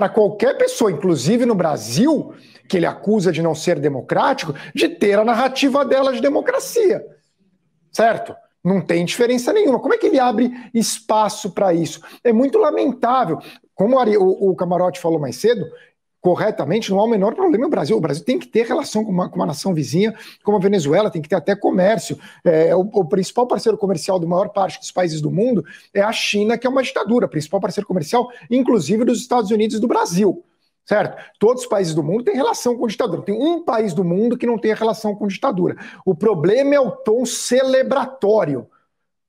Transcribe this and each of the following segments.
para qualquer pessoa, inclusive no Brasil, que ele acusa de não ser democrático, de ter a narrativa dela de democracia. Certo? Não tem diferença nenhuma. Como é que ele abre espaço para isso? É muito lamentável. Como o, o Camarote falou mais cedo, corretamente, não há o menor problema no Brasil. O Brasil tem que ter relação com uma, com uma nação vizinha, como a Venezuela, tem que ter até comércio. É, o, o, principal parceiro comercial da maior parte dos países do mundo é a China, que é uma ditadura, principal parceiro comercial, inclusive dos Estados Unidos e do Brasil. Certo? Todos os países do mundo têm relação com ditadura. Tem um país do mundo que não tem relação com ditadura. O problema é o tom celebratório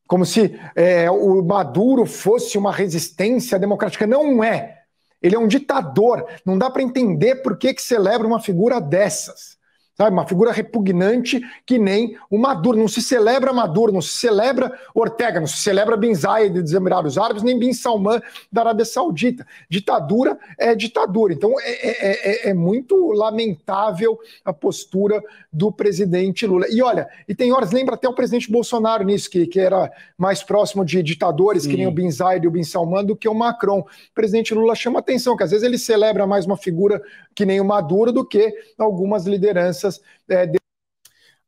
como se é, o Maduro fosse uma resistência democrática. Não é. Ele é um ditador. Não dá para entender por que, que celebra uma figura dessas sabe? Uma figura repugnante que nem o Maduro. Não se celebra Maduro, não se celebra Ortega, não se celebra Bin Zayed dos Emirados Árabes, nem Bin Salman da Arábia Saudita. Ditadura é ditadura. Então é, é, é, é, é muito lamentável a postura do presidente Lula. E olha, e tem horas, lembra até o presidente Bolsonaro nisso, que, que era mais próximo de ditadores, Sim. que nem o Bin Zayed e o Bin Salman, do que o Macron. O presidente Lula chama atenção, que às vezes ele celebra mais uma figura que nem o Maduro, do que algumas lideranças. É, de...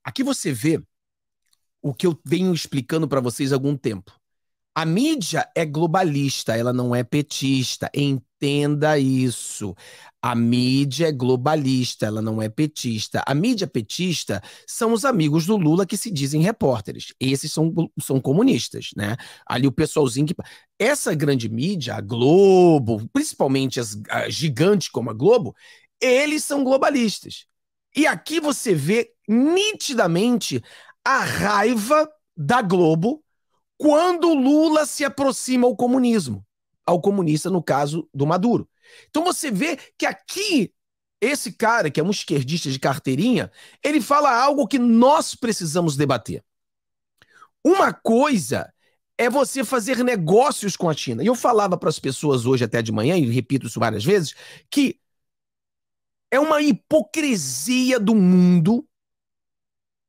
Aqui você vê o que eu venho explicando para vocês há algum tempo. A mídia é globalista, ela não é petista. Entenda isso. A mídia é globalista, ela não é petista. A mídia petista são os amigos do Lula que se dizem repórteres. Esses são, são comunistas, né? Ali o pessoalzinho que. Essa grande mídia, a Globo, principalmente as, gigantes como a Globo, eles são globalistas. E aqui você vê nitidamente a raiva da Globo quando Lula se aproxima ao comunismo, ao comunista, no caso do Maduro. Então você vê que aqui esse cara, que é um esquerdista de carteirinha, ele fala algo que nós precisamos debater. Uma coisa é você fazer negócios com a China. E eu falava para as pessoas hoje até de manhã, e repito isso várias vezes, que é uma hipocrisia do mundo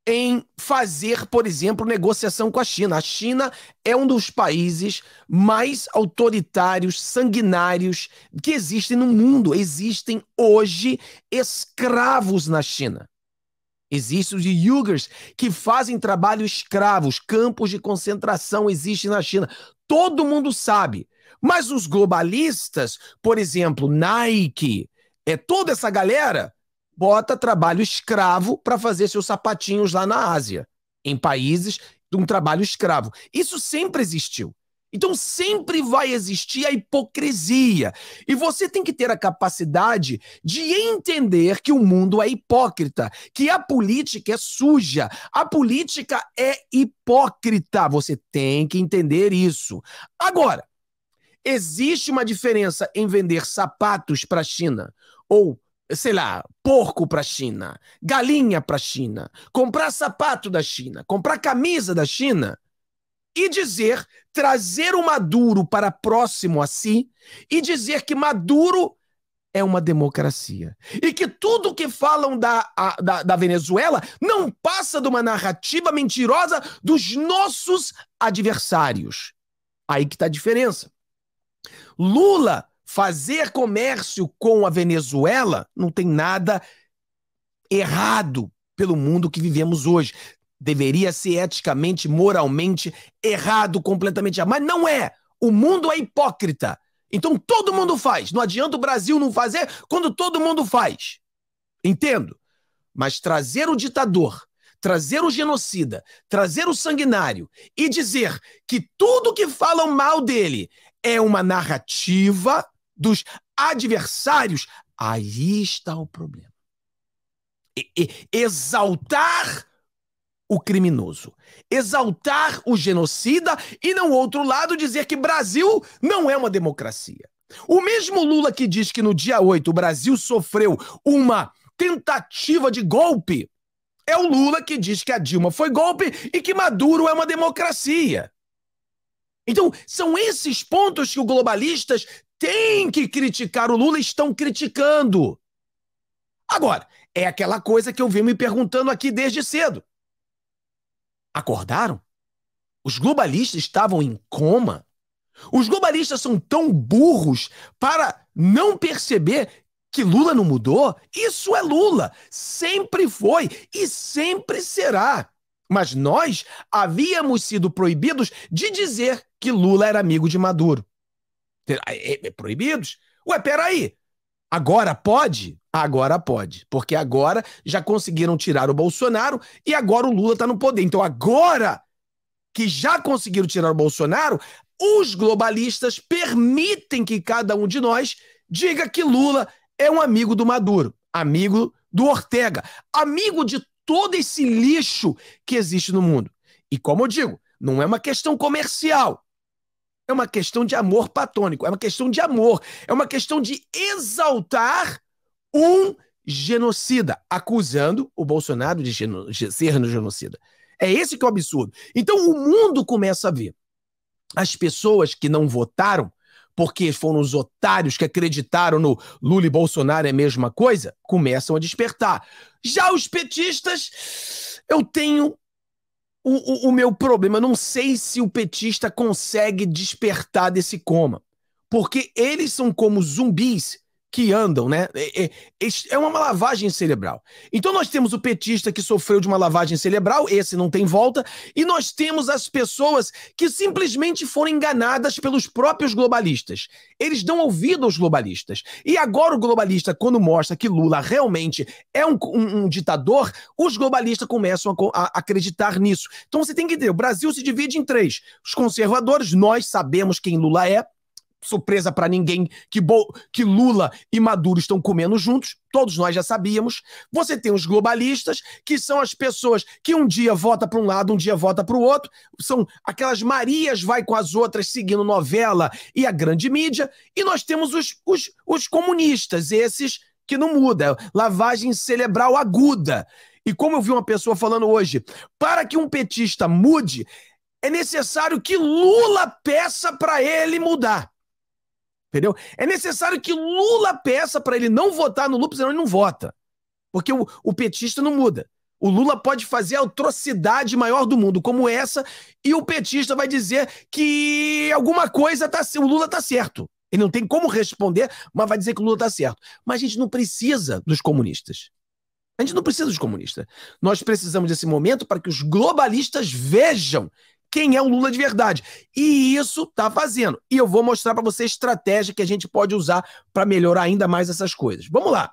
em fazer, por exemplo, negociação com a China. A China é um dos países mais autoritários, sanguinários que existem no mundo. Existem hoje escravos na China. Existem os Uyghurs que fazem trabalho escravos, campos de concentração existem na China. Todo mundo sabe. Mas os globalistas, por exemplo, Nike, é toda essa galera bota trabalho escravo para fazer seus sapatinhos lá na Ásia, em países de um trabalho escravo. Isso sempre existiu. Então sempre vai existir a hipocrisia. E você tem que ter a capacidade de entender que o mundo é hipócrita, que a política é suja, a política é hipócrita. Você tem que entender isso. Agora, existe uma diferença em vender sapatos para a China ou sei lá, porco para a China, galinha para a China, comprar sapato da China, comprar camisa da China e dizer trazer o Maduro para próximo a si e dizer que Maduro é uma democracia. E que tudo que falam da, a, da, da, Venezuela não passa de uma narrativa mentirosa dos nossos adversários. Aí que está a diferença. Lula fazer comércio com a Venezuela não tem nada errado pelo mundo que vivemos hoje. Deveria ser eticamente, moralmente errado completamente, errado. mas não é. O mundo é hipócrita. Então todo mundo faz. Não adianta o Brasil não fazer quando todo mundo faz. Entendo. Mas trazer o ditador, trazer o genocida, trazer o sanguinário e dizer que tudo que falam mal dele é uma narrativa dos adversários, aí está o problema. E, e, exaltar o criminoso, exaltar o genocida e, não outro lado, dizer que Brasil não é uma democracia. O mesmo Lula que diz que no dia 8 o Brasil sofreu uma tentativa de golpe é o Lula que diz que a Dilma foi golpe e que Maduro é uma democracia. Então, são esses pontos que os globalistas tem que criticar o Lula, estão criticando. Agora, é aquela coisa que eu venho me perguntando aqui desde cedo. Acordaram? Os globalistas estavam em coma? Os globalistas são tão burros para não perceber que Lula não mudou? Isso é Lula. Sempre foi e sempre será. Mas nós havíamos sido proibidos de dizer que Lula era amigo de Maduro. É, é proibidos. Ué, peraí. Agora pode? Agora pode. Porque agora já conseguiram tirar o Bolsonaro e agora o Lula está no poder. Então agora que já conseguiram tirar o Bolsonaro, os globalistas permitem que cada um de nós diga que Lula é um amigo do Maduro, amigo do Ortega, amigo de todo esse lixo que existe no mundo. E como eu digo, não é uma questão comercial é uma questão de amor patônico. é uma questão de amor, é uma questão de exaltar um genocida, acusando o Bolsonaro de, geno de ser no genocida. É esse que é o absurdo. Então o mundo começa a ver as pessoas que não votaram, porque foram os otários que acreditaram no Lula e Bolsonaro é a mesma coisa, começam a despertar. Já os petistas, eu tenho o, o, o meu problema. não sei se o petista consegue despertar desse coma. Porque eles são como zumbis que andam, né? É, é, é, uma lavagem cerebral. Então nós temos o petista que sofreu de uma lavagem cerebral, esse não tem volta, e nós temos as pessoas que simplesmente foram enganadas pelos próprios globalistas. Eles dão ouvido aos globalistas. E agora o globalista, quando mostra que Lula realmente é um, um, um ditador, os globalistas começam a, a acreditar nisso. Então você tem que entender: o Brasil se divide em três: os conservadores, nós sabemos quem Lula é, surpresa para ninguém que, Bo que Lula e Maduro estão comendo juntos, todos nós já sabíamos. Você tem os globalistas, que são as pessoas que um dia vota para um lado, um dia vota para o outro, são aquelas Marias vai com as outras seguindo novela e a grande mídia, e nós temos os, os, os comunistas, esses que não muda, lavagem cerebral aguda. E como eu vi uma pessoa falando hoje, para que um petista mude, é necessário que Lula peça para ele mudar. Entendeu? É necessário que Lula peça para ele não votar no Lula, senão ele não vota. Porque o, o petista não muda. O Lula pode fazer a atrocidade maior do mundo, como essa, e o petista vai dizer que alguma coisa tá, o Lula tá certo. Ele não tem como responder, mas vai dizer que o Lula tá certo. Mas a gente não precisa dos comunistas. A gente não precisa dos comunistas. Nós precisamos desse momento para que os globalistas vejam quem é o Lula de verdade. E isso tá fazendo. E eu vou mostrar para você a estratégia que a gente pode usar para melhorar ainda mais essas coisas. Vamos lá.